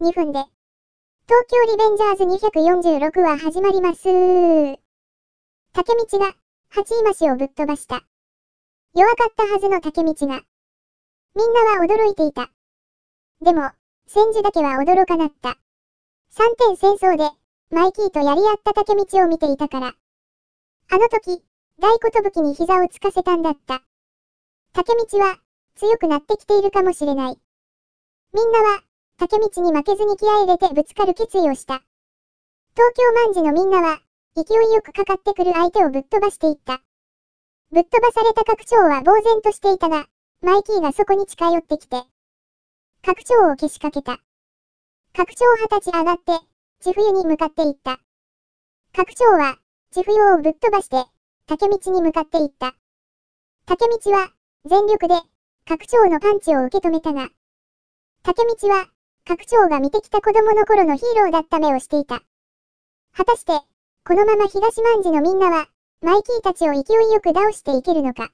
2分で。東京リベンジャーズ246は始まりますー。竹道が、八今しをぶっ飛ばした。弱かったはずの竹道が。みんなは驚いていた。でも、戦時だけは驚かなった。3点戦争で、マイキーとやり合った竹道を見ていたから。あの時、大きに膝をつかせたんだった。竹道は、強くなってきているかもしれない。みんなは、竹道に負けずに気合入れてぶつかる決意をした。東京万事のみんなは、勢いよくかかってくる相手をぶっ飛ばしていった。ぶっ飛ばされた拡張は呆然としていたが、マイキーがそこに近寄ってきて、拡張を消しかけた。拡張は立ち上がって、千冬に向かっていった。拡張は、千冬をぶっ飛ばして、竹道に向かっていった。竹道は、全力で、拡張のパンチを受け止めたが、竹道は、学長が見てきた子供の頃のヒーローだった目をしていた。果たして、このまま東万寺のみんなは、マイキーたちを勢いよく倒していけるのか。